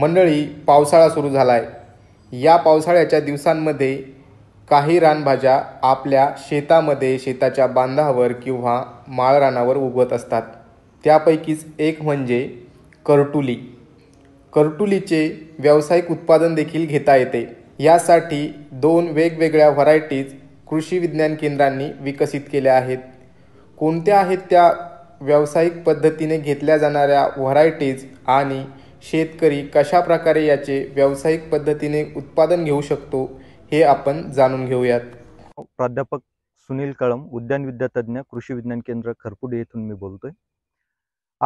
मंडळी पावसाळा सुरू झाला आहे या पावसाळ्याच्या दिवसांमध्ये काही रानभाज्या आपल्या शेतामध्ये शेताच्या बांधावर किंवा माळरानावर उगवत असतात त्यापैकीच एक म्हणजे करटुली करटुलीचे व्यावसायिक उत्पादन देखील घेता येते यासाठी दोन वेगवेगळ्या व्हरायटीज कृषी विज्ञान केंद्रांनी विकसित केल्या आहेत कोणत्या आहेत त्या व्यावसायिक पद्धतीने घेतल्या जाणाऱ्या व्हरायटीज आणि शेतकरी कशा प्रकारे याचे व्यावसायिक पद्धतीने उत्पादन घेऊ शकतो हे आपण जाणून घेऊयात प्राध्यापक सुनील कळम उद्यान विद्यातज्ञ कृषी विज्ञान केंद्र खरपुडे येथून मी बोलतोय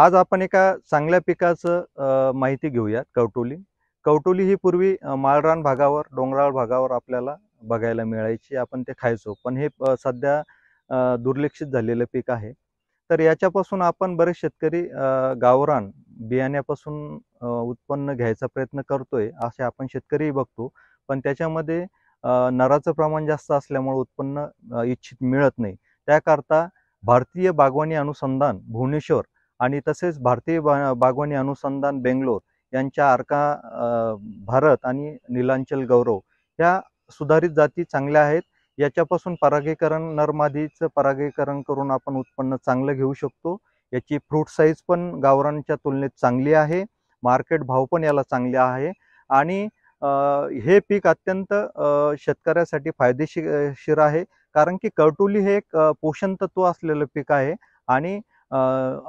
आज आपण एका चांगल्या पिकाचं माहिती घेऊयात कवटोली कवटोली ही पूर्वी माळरान भागावर डोंगराळ भागावर आपल्याला बघायला मिळायची आपण ते खायचो पण हे सध्या दुर्लक्षित झालेलं पीक आहे तर याच्यापासून आपण बरेच शेतकरी गावरान बियाण्यापासून उत्पन्न घ्यायचा प्रयत्न करतोय असे आपण शेतकरीही बघतो पण त्याच्यामध्ये नराचं प्रमाण जास्त असल्यामुळे उत्पन्न इच्छित मिळत नाही त्याकरता भारतीय बागवानी अनुसंधान भुवनेश्वर आणि तसेच भारतीय बा बागवानी अनुसंधान बेंगलोर यांच्या आरका भारत आणि नीलांचल गौरव ह्या सुधारित जाती चांगल्या आहेत याच्यापासून परागीकरण नरमादीचं परागीकरण करून आपण उत्पन्न चांगलं घेऊ शकतो याची फ्रूट साईज पण गावरांच्या तुलनेत चांगली आहे मार्केट भाव पण याला चांगले आहे आणि हे पीक अत्यंत शेतकऱ्यासाठी फायदेशीर आहे कारण की कर्टुली हे एक पोषण तत्व असलेलं पीक आहे आणि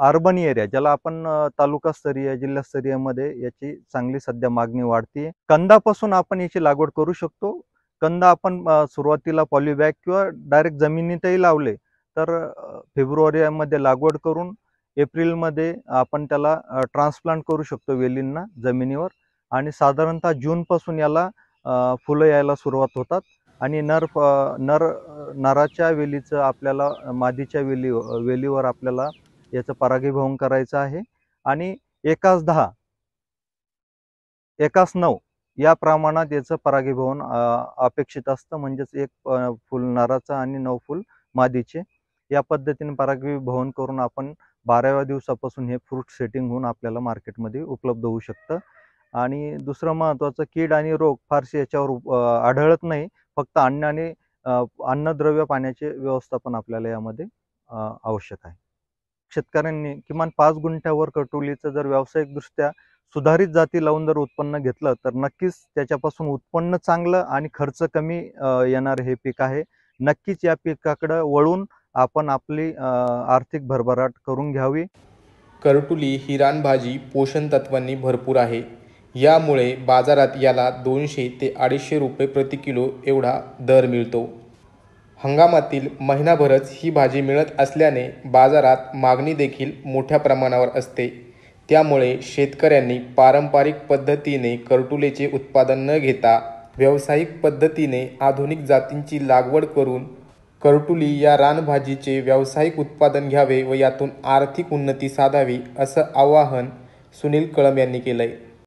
अर्बन एरिया ज्याला आपण तालुकास्तरीय जिल्हास्तरीयमध्ये याची चांगली सध्या मागणी वाढते कंदापासून आपण याची लागवड करू शकतो कंदा आपण सुरुवातीला पॉलीबॅग किंवा डायरेक्ट जमिनीतही लावले तर फेब्रुवारीमध्ये लागवड करून एप्रिलमध्ये आपण त्याला ट्रान्सप्लांट करू शकतो वेलींना जमिनीवर आणि साधारणतः जूनपासून याला फुलं यायला सुरुवात होतात आणि नर नर नराच्या वेलीचं आपल्याला मादीच्या वेली वेलीवर आपल्याला याचं परागीभवन करायचं आहे आणि एकाच दहा एकाच नऊ या प्रमाणात याचं परागीभवन अपेक्षित असतं म्हणजेच एक फुल नराचं आणि नऊ फुल मादीचे या पद्धतीने भवन करून आपण बाराव्या दिवसापासून हे फ्रूट सेटिंग होऊन आपल्याला मार्केटमध्ये उपलब्ध होऊ शकतं आणि दुसरं महत्त्वाचं कीड आणि रोग फारसे याच्यावर आढळत नाही फक्त अन्न आणि अन्नद्रव्य पाण्याचे व्यवस्थापन आपल्याला यामध्ये आवश्यक आहे शेतकऱ्यांनी किमान पाच गुंठ्यावर कटोलीचं जर व्यावसायिकदृष्ट्या सुधारित जाती लावून जर उत्पन्न घेतलं तर नक्कीच त्याच्यापासून उत्पन्न चांगलं आणि खर्च कमी येणार हे पीक आहे नक्कीच या पिकाकडं वळून आपण आपली आर्थिक भरभराट करून घ्यावी करटुली ही रानभाजी पोषण तत्वांनी भरपूर आहे यामुळे बाजारात याला दोनशे ते अडीचशे रुपये प्रति किलो एवढा दर मिळतो हंगामातील महिनाभरच ही भाजी मिळत असल्याने बाजारात मागणी देखील मोठ्या प्रमाणावर असते त्यामुळे शेतकऱ्यांनी पारंपरिक पद्धतीने करटुलेचे उत्पादन न घेता व्यावसायिक पद्धतीने आधुनिक जातींची लागवड करून करटुली या रानभाजीचे व्यावसायिक उत्पादन घ्यावे व यातून आर्थिक उन्नती साधावी असं आवाहन सुनील कळंब यांनी केलं आहे